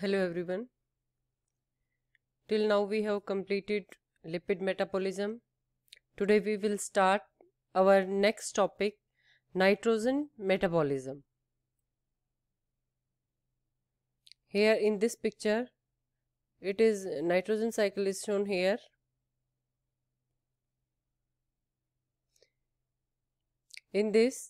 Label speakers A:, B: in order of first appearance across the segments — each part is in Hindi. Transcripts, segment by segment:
A: Hello everyone. Till now we have completed lipid metabolism. Today we will start our next topic nitrogen metabolism. Here in this picture it is nitrogen cycle is shown here. In this,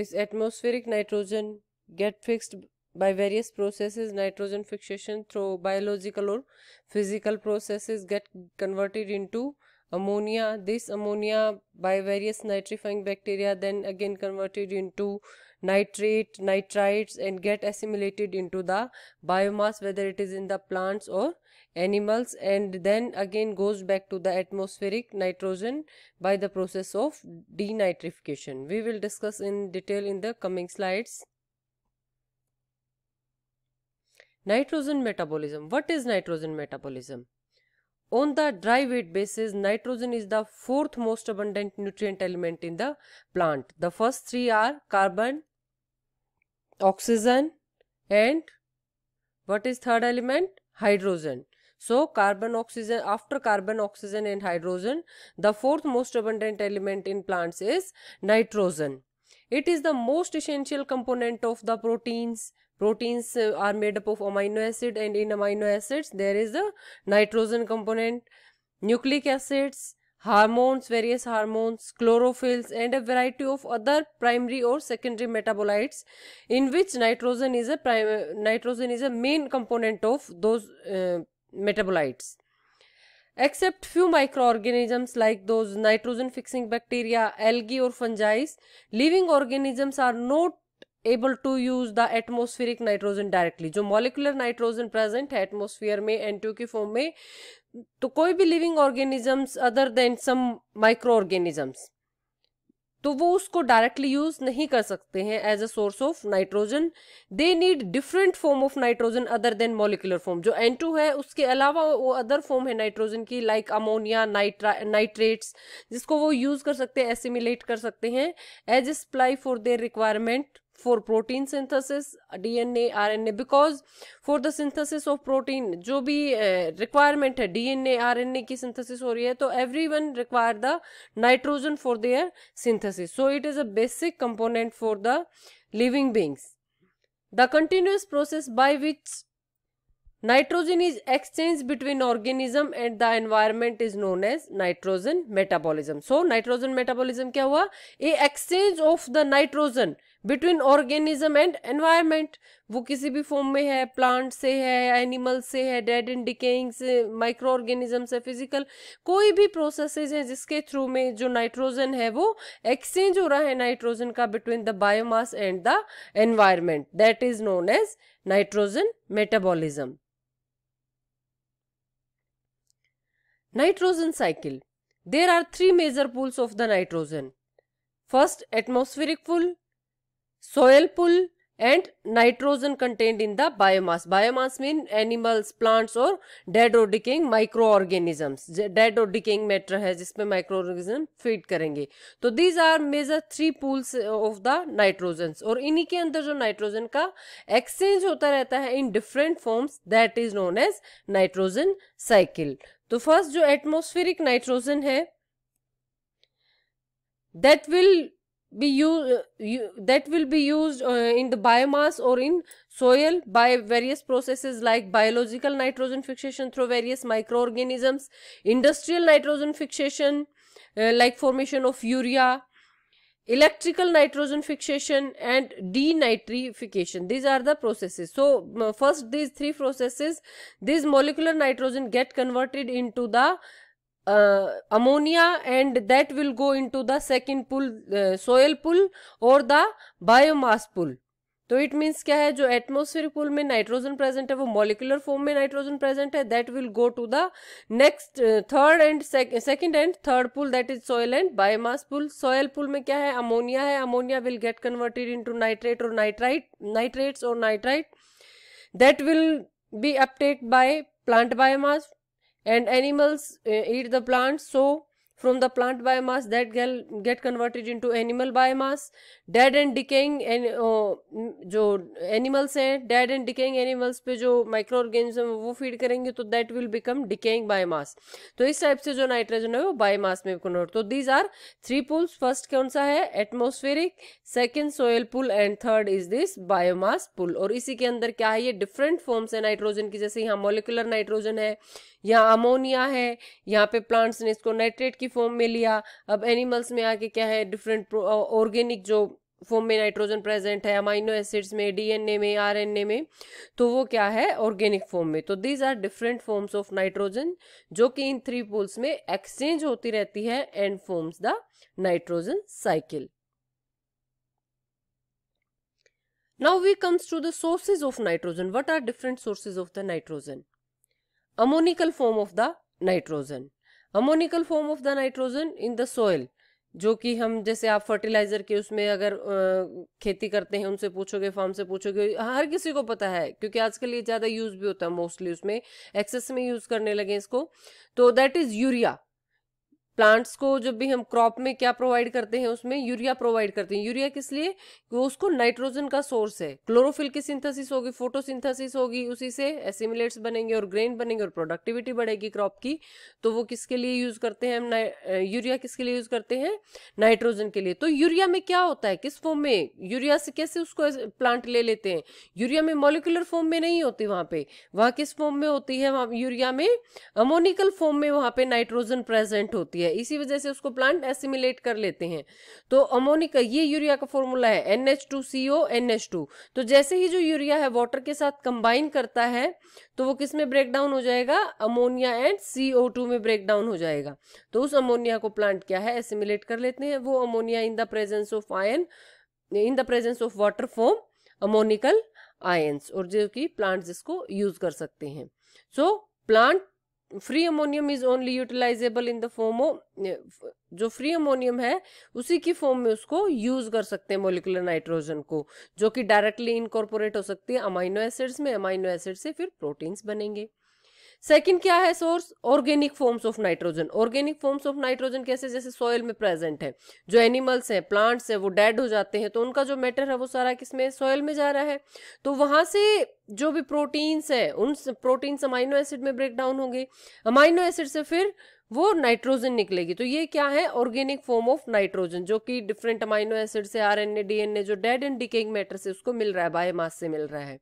A: this atmospheric nitrogen get fixed by various processes nitrogen fixation through biological or physical processes get converted into ammonia this ammonia by various nitrifying bacteria then again converted into nitrate nitrites and get assimilated into the biomass whether it is in the plants or animals and then again goes back to the atmospheric nitrogen by the process of denitrification we will discuss in detail in the coming slides Nitrogen metabolism. What is nitrogen metabolism? On the dry weight basis, nitrogen is the fourth most abundant nutrient element in the plant. The first three are carbon, oxygen and what is third element? Hydrogen. So, carbon, oxygen, after carbon, oxygen and hydrogen, the fourth most abundant element in plants is nitrogen. It is the most essential component of the proteins proteins uh, are made up of amino acid and in amino acids there is a nitrogen component nucleic acids hormones various hormones chlorophylls and a variety of other primary or secondary metabolites in which nitrogen is a prime uh, nitrogen is a main component of those uh, metabolites except few microorganisms like those nitrogen fixing bacteria algae or fungi living organisms are not able to use the atmospheric nitrogen directly जो मॉलिकुलर नाइट्रोजन प्रेजेंट है एटमोस्फियर में N2 के फॉर्म में तो कोई भी living organisms other than some microorganisms तो वो उसको डायरेक्टली यूज नहीं कर सकते हैं as a source of nitrogen they need different form of nitrogen other than molecular form जो एन टू है उसके अलावा वो अदर फॉर्म है नाइट्रोजन की लाइक अमोनिया नाइट्रा नाइट्रेट्स जिसको वो यूज कर सकते हैं एसिमिलेट कर सकते हैं as a supply for their requirement for protein synthesis DNA RNA because for the synthesis of protein जो भी रिक्वायरमेंट eh, है डीएनए आरएनए की सिंथेसिस हो रही है तो everyone require the nitrogen for their synthesis so it is a basic component for the living beings the continuous process by which nitrogen is exchange between organism and the environment is known as nitrogen metabolism so nitrogen metabolism क्या हुआ a exchange of the nitrogen between organism and environment वो किसी भी फॉर्म में है प्लांट से है एनिमल से है डेड एंड डिकेइंग से माइक्रो ऑर्गेनिज्म से फिजिकल कोई भी प्रोसेसेस है जिसके थ्रू में जो नाइट्रोजन है वो एक्सचेंज हो रहा है नाइट्रोजन का between the biomass and the environment that is known as nitrogen metabolism nitrogen cycle there are three major pools of the nitrogen first atmospheric pool soil pull and nitrogen contained in the biomass. Biomass mean animals, plants or dead or decaying microorganisms. Dead or decaying matter hai jisme microorganism feed करेंगे so these are major three pools of the nitrogens aur inhi ke andar jo nitrogen ka exchange hota rehta hai in different forms that is known as nitrogen cycle. तो first jo atmospheric nitrogen hai that will be used uh, that will be used uh, in the biomass or in soil by various processes like biological nitrogen fixation through various microorganisms industrial nitrogen fixation uh, like formation of urea electrical nitrogen fixation and denitrification these are the processes so first these three processes these molecular nitrogen get converted into the uh, ammonia and that will go into the second pool uh, soil pool or the biomass pool तो इट मीन्स क्या है जो एटमोस्फेयर पुल में नाइट्रोजन प्रेजेंट है वो मॉलिकुलर फॉर्म में नाइट्रोजन प्रेजेंट है that will go to the next third and second and third pool that is soil and biomass pool soil pool में क्या है अमोनिया है ammonia will get converted into nitrate और नाइट्राइट नाइट्रेट्स और nitrite that will be uptake by plant biomass and animals uh, eat the plants so from the plant biomass that get converted into animal biomass dead and decaying and uh, animals hain dead and decaying animals pe jo microorganism wo feed karenge to that will become decaying biomass to is type se jo nitrogen hai wo biomass mein convert to these are three pools first kaun sa hai atmospheric second soil pool and third is this biomass pool aur isi ke andar kya hai ye different forms है nitrogen ki jaise yahan molecular nitrogen hai यहाँ अमोनिया है यहाँ पे प्लांट्स ने इसको नाइट्रेट की फॉर्म में लिया अब एनिमल्स में आके क्या है डिफरेंट ऑर्गेनिक जो फॉर्म में नाइट्रोजन प्रेजेंट है अमाइनो एसिड्स में डीएनए में आरएनए में तो वो क्या है ऑर्गेनिक फॉर्म में तो these are different forms of nitrogen जो कि इन थ्री पोल्स में एक्सचेंज होती रहती है and forms the nitrogen cycle now we comes to the sources of nitrogen what are different sources of the nitrogen ammoniacal form of the nitrogen ammoniacal form of the nitrogen in the soil जो कि हम जैसे आप फर्टिलाइजर के उसमें अगर खेती करते हैं उनसे पूछोगे फार्म से पूछोगे हर किसी को पता है क्योंकि आजकल ये ज़्यादा यूज़ भी होता है मोस्टली उसमें एक्सेस में यूज़ करने लगे इसको तो दैट इज़ यूरिया प्लांट्स को जब भी हम क्रॉप में क्या प्रोवाइड करते हैं उसमें यूरिया प्रोवाइड करते हैं यूरिया किस लिए वो उसको नाइट्रोजन का सोर्स है क्लोरोफिल की सिंथेसिस होगी फोटोसिंथेसिस होगी उसी से एसिमिलेट्स बनेंगे और ग्रेन बनेंगे और प्रोडक्टिविटी बढ़ेगी क्रॉप की तो वो किसके लिए यूज करते हैं हम यूरिया किसके लिए यूज करते हैं नाइट्रोजन के लिए तो यूरिया में क्या होता है किस फॉर्म में यूरिया से कैसे उसको प्लांट ले लेते हैं यूरिया में मोलिकुलर फॉर्म में नहीं होती वहां पे वहां किस फॉर्म में होती है वहां यूरिया में अमोनिकल फॉर्म में वहां पे नाइट्रोजन प्रेजेंट होती है है इसी वजह से उसको प्लांट एसिमिलेट कर लेते हैं तो अमोनिक ये यूरिया का फॉर्मूला है N H two C O N H two तो जैसे ही जो यूरिया है वाटर के साथ कंबाइन करता है तो वो किस में ब्रेक डाउन हो जाएगा ammonia and C O two में ब्रेक डाउन हो जाएगा तो उस अमोनिया को प्लांट क्या है एसिमिलेट कर लेते हैं वो ammonia in the presence of ion in the presence of water form ammoniacal ions और जो कि प्लांट्स इसको यूज कर सकते हैं so plant free ammonium is only utilisable in the form of जो फ्री अमोनियम है उसी की फॉर्म में उसको यूज कर सकते हैं मोलिकुलर नाइट्रोजन को जो कि डायरेक्टली इनकॉर्पोरेट हो सकती है अमाइनो एसिड्स में अमाइनो एसिड से फिर प्रोटीन्स बनेंगे सेकंड क्या है source organic forms of nitrogen organic forms of nitrogen कैसे जैसे सॉयल में प्रेजेंट है जो एनिमल्स हैं प्लांट्स हैं वो डेड हो जाते हैं तो उनका जो मैटर है वो सारा किसमें सॉयल में जा रहा है तो वहां से जो भी प्रोटीन्स है उन प्रोटीन्स अमाइनो एसिड में ब्रेक डाउन होंगे अमाइनो एसिड से फिर वो नाइट्रोजन निकलेगी तो ये क्या है ऑर्गेनिक फॉर्म ऑफ नाइट्रोजन जो कि डिफरेंट अमाइनो एसिड से एन डीएनए जो डेड एंड डिकेइंग मैटर से उसको मिल रहा है बायोमास से मिल रहा है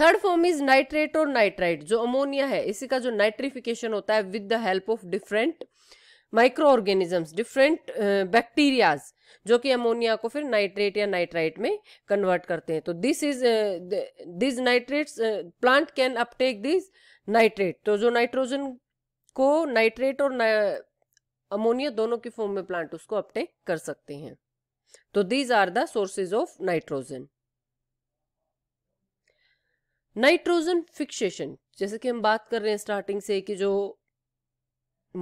A: थर्ड फॉर्म इज नाइट्रेट और नाइट्राइट जो अमोनिया है इसी का जो नाइट्रिफिकेशन होता है with the help of different micro organisms different bacterias जो कि अमोनिया को फिर नाइट्रेट या नाइट्राइट में कन्वर्ट करते हैं तो this is this nitrate plant can uptake this nitrate तो जो नाइट्रोजन को नाइट्रेट और अमोनिया दोनों के फॉर्म में प्लांट उसको अपटेक कर सकते हैं तो these are the sources of nitrogen nitrogen fixation जैसे कि हम बात कर रहे हैं स्टार्टिंग से कि जो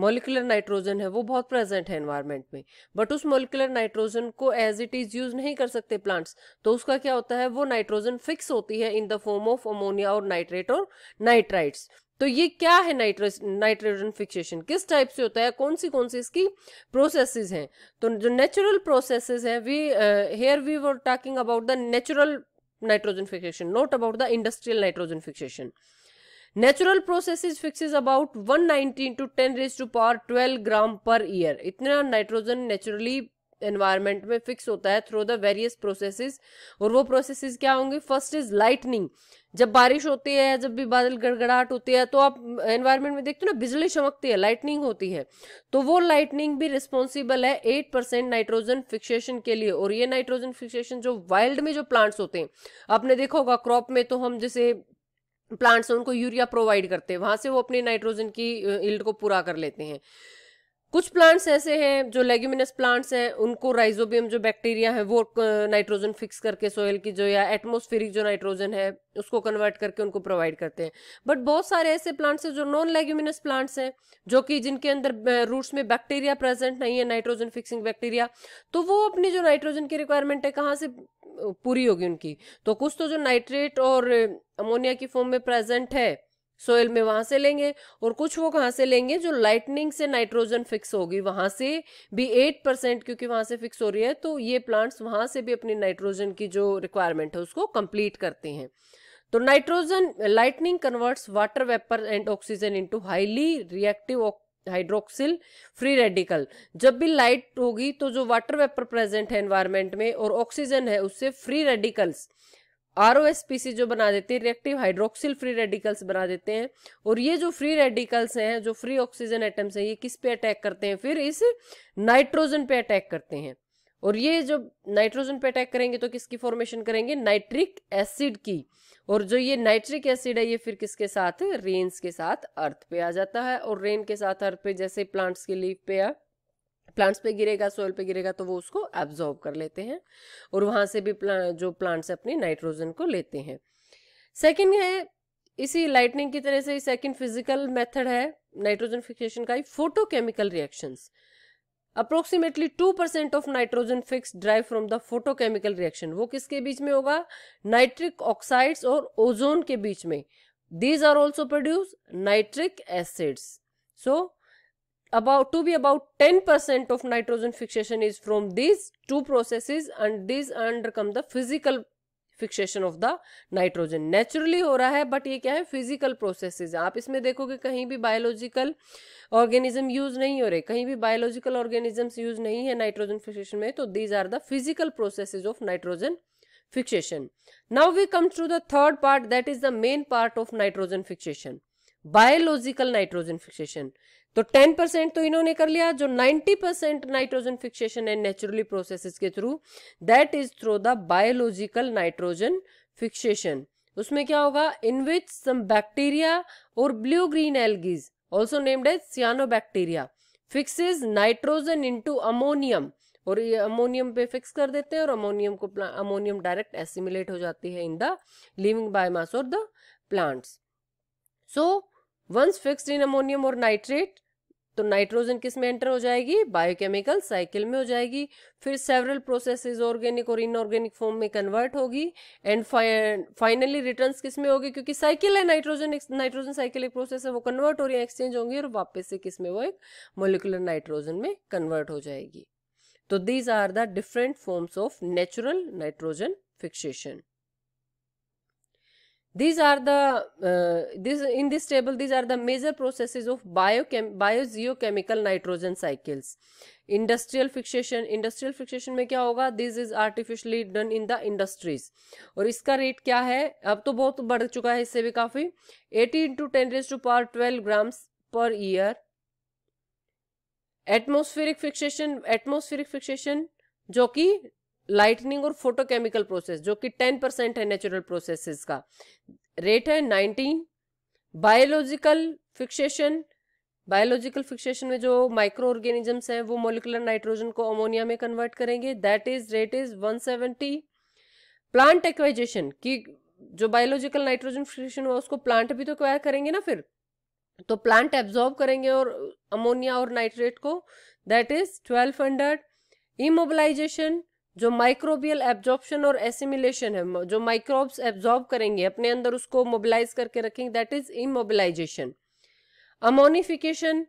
A: मोलिकुलर नाइट्रोजन है वो बहुत प्रेजेंट है एनवायरनमेंट में बट उस मोलिकुलर नाइट्रोजन को एज इट इज यूज नहीं कर सकते प्लांट्स तो उसका क्या होता है वो नाइट्रोजन फिक्स होती है in the form of ammonia और नाइट्रेट और नाइट्राइट्स तो ये क्या है नाइट्रोजन फिक्सेशन किस टाइप से होता है कौन सी कौन सी इसकी प्रोसेसेस हैं तो जो नेचुरल प्रोसेसेस हैं we here we were talking about the natural nitrogen fixation note about the industrial nitrogen fixation natural processes fixes about 119 to 10 raised to power 12 gram per year itna nitrogen naturally environment में फिक्स होता है थ्रू द वेरियस प्रोसेसेस और वो प्रोसेसेस क्या होंगे फर्स्ट इज लाइटनिंग जब बारिश होती है जब भी बादल गड़गड़ाहट होती है तो आप एनवायरमेंट में देखते हो ना बिजली चमकती है लाइटनिंग होती है तो वो लाइटनिंग भी रिस्पॉन्सिबल है एट परसेंट नाइट्रोजन फिक्सेशन के लिए और ये नाइट्रोजन फिक्सेशन जो वाइल्ड में जो प्लांट्स होते हैं आपने देखा होगा क्रॉप में तो हम जैसे प्लांट्स उनको यूरिया प्रोवाइड करते हैं वहां से वो अपने नाइट्रोजन की इल्ड को पूरा कर लेते हैं कुछ प्लांट्स ऐसे हैं जो लेग्यूमिनस प्लांट्स हैं उनको राइजोबियम जो बैक्टीरिया है वो नाइट्रोजन फिक्स करके सोयल की जो या एटमोस्फेरिक जो नाइट्रोजन है उसको कन्वर्ट करके उनको प्रोवाइड करते हैं बट बहुत सारे ऐसे प्लांट्स हैं जो नॉन लेग्यूमिनस प्लांट्स हैं जो कि जिनके अंदर रूट्स में बैक्टीरिया प्रेजेंट नहीं है नाइट्रोजन फिक्सिंग बैक्टीरिया तो वो अपनी जो नाइट्रोजन की रिक्वायरमेंट है कहाँ से पूरी होगी उनकी तो कुछ तो जो नाइट्रेट और अमोनिया की फॉर्म में प्रेजेंट है सोयल में वहां से लेंगे और कुछ वो कहाँ से लेंगे जो लाइटनिंग से नाइट्रोजन फिक्स होगी वहां से भी एट परसेंट क्योंकि वहां से फिक्स हो रही है तो ये प्लांट्स वहां से भी अपनी नाइट्रोजन की जो रिक्वायरमेंट है उसको कंप्लीट करते हैं तो nitrogen lightning converts water vapour and oxygen into highly reactive hydroxyl free radical जब भी लाइट होगी तो जो वाटर वेपर प्रेजेंट है एनवायरमेंट में और ऑक्सीजन है उससे फ्री रेडिकल्स आर सी जो बना देते हैं रिएक्टिव हाइड्रोक्सिल फ्री रेडिकल्स बना देते हैं और ये जो फ्री रेडिकल्स हैं जो फ्री ऑक्सीजन एटम्स हैं ये किस पे अटैक करते हैं फिर इस नाइट्रोजन पे अटैक करते हैं और ये जो नाइट्रोजन पे अटैक करेंगे तो किसकी फॉर्मेशन करेंगे नाइट्रिक एसिड की और जो ये नाइट्रिक एसिड है ये फिर किसके साथ रेन्स के साथ अर्थ पे आ जाता है और रेन के साथ अर्थ पे जैसे प्लांट्स के लीफ पे आ प्लांट्स पे गिरेगा सोयल पे गिरेगा तो वो उसको एब्जॉर्ब कर लेते हैं और वहां से भी प्लांट जो प्लांट्स अपनी नाइट्रोजन को लेते हैं सेकेंड है इसी लाइटनिंग की तरह से सेकेंड फिजिकल मेथड है नाइट्रोजन फिक्सेशन का photochemical reaction approximately two percent of nitrogen fix drive from the photochemical reaction वो किसके बीच में होगा नाइट्रिक ऑक्साइड्स और ओजोन के बीच में these are also produce nitric acids so about to be about 10% of nitrogen fixation is from these two processes and these undercome the physical fixation of the nitrogen naturally हो रहा है बट ये क्या है फिजिकल प्रोसेसेस आप इसमें देखोगे कहीं भी बायोलॉजिकल ऑर्गेनिज्म यूज नहीं हो रहे कहीं भी बायोलॉजिकल ऑर्गेनिजम्स यूज नहीं है नाइट्रोजन फिक्सेशन में तो these are the physical processes of nitrogen fixation now we come to the third part that is the main part of nitrogen fixation biological nitrogen fixation तो टेन परसेंट तो इन्होंने कर लिया जो नाइनटी परसेंट नाइट्रोजन फिक्सेशन है नेचुरली प्रोसेस के through that is through the biological nitrogen fixation उसमें क्या होगा इन विच सम बैक्टीरिया और blue green algae also named as सियानो bacteria fixes nitrogen into ammonium और ये अमोनियम पे फिक्स कर देते हैं और अमोनियम को अमोनियम डायरेक्ट एसिमुलेट हो जाती है इन द लिविंग बायोमास और the plants so once fixed in ammonium और नाइट्रेट तो नाइट्रोजन किस में एंटर हो जाएगी बायोकेमिकल साइकिल में हो जाएगी फिर सेवरल प्रोसेसेस ऑर्गेनिक और इनऑर्गेनिक फॉर्म में कन्वर्ट होगी एंड फाइनली रिटर्न किस में होगी क्योंकि साइकिल है नाइट्रोजन नाइट्रोजन साइकिल एक प्रोसेस है वो कन्वर्ट हो रही है एक्सचेंज होंगी और वापस से किस में वो एक मोलिकुलर नाइट्रोजन में कन्वर्ट हो जाएगी तो these are the different forms of natural nitrogen fixation these are the uh, this in this table these are the major processes of biochem biogeochemical nitrogen cycles industrial fixation industrial fixation में क्या होगा this is artificially done in the industries और इसका रेट क्या है अब तो बहुत बढ़ चुका है इससे भी काफी 80 into ten raise to power twelve grams per year atmospheric fixation atmospheric fixation जो कि लाइटनिंग और फोटोकेमिकल प्रोसेस जो कि टेन परसेंट है नेचुरल प्रोसेसेस का रेट है nineteen biological fixation biological fixation में जो माइक्रो ऑर्गेनिजम्स हैं वो मोलिकुलर नाइट्रोजन को अमोनिया में कन्वर्ट करेंगे that is rate is 170 plant acquisition की जो बायोलॉजिकल नाइट्रोजन फिक्सेशन हुआ उसको प्लांट भी तो एक्वायर करेंगे ना फिर तो प्लांट एब्जॉर्ब करेंगे और अमोनिया और नाइट्रेट को that is twelve hundred immobilisation जो माइक्रोबियल एब्जॉर्प्शन और एसिमिलेशन है जो माइक्रोब्स एब्जॉर्ब करेंगे अपने अंदर उसको मोबिलाइज करके रखेंगे that is immobilisation ammonification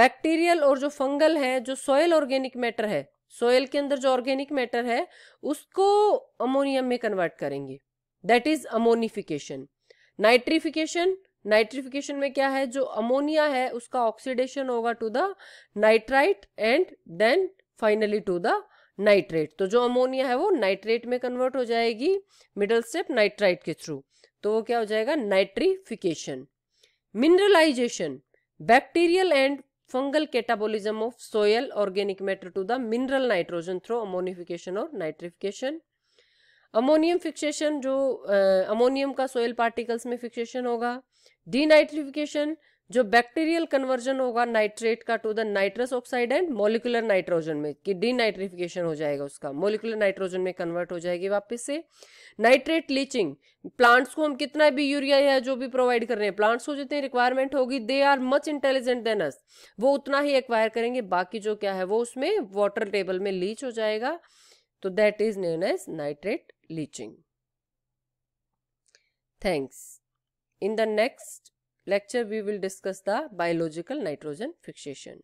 A: bacterial और जो फंगल है जो सॉयल ऑर्गेनिक मैटर है सोयल के अंदर जो ऑर्गेनिक मैटर है उसको अमोनियम में कन्वर्ट करेंगे that is ammonification nitrification nitrification में क्या है जो अमोनिया है उसका ऑक्सीडेशन होगा to the nitrite and then finally to the nitrate तो जो अमोनिया है वो नाइट्रेट में कन्वर्ट हो जाएगी मिडल स्टेप नाइट्राइट के थ्रू तो वो क्या हो जाएगा nitrification mineralisation bacterial and fungal catabolism of soil organic matter to the mineral nitrogen through ammonification और नाइट्रिफिकेशन अमोनियम फिक्सेशन जो अमोनियम का सोयल पार्टिकल्स में फिक्सेशन होगा डीनाइट्रिफिकेशन जो बैक्टीरियल कन्वर्जन होगा नाइट्रेट का to the nitrous oxide and molecular nitrogen में कि डी नाइट्रिफिकेशन हो जाएगा उसका मोलिकुलर नाइट्रोजन में कन्वर्ट हो जाएगी वापस से नाइट्रेट लीचिंग प्लांट्स को हम कितना भी यूरिया या जो भी प्रोवाइड कर रहे हैं प्लांट्स को जितनी रिक्वायरमेंट होगी they are much intelligent than us वो उतना ही एक्वायर करेंगे बाकी जो क्या है वो उसमें वाटर टेबल में लीच हो जाएगा तो that is known as nitrate leaching thanks in the next lecture we will discuss the biological nitrogen fixation.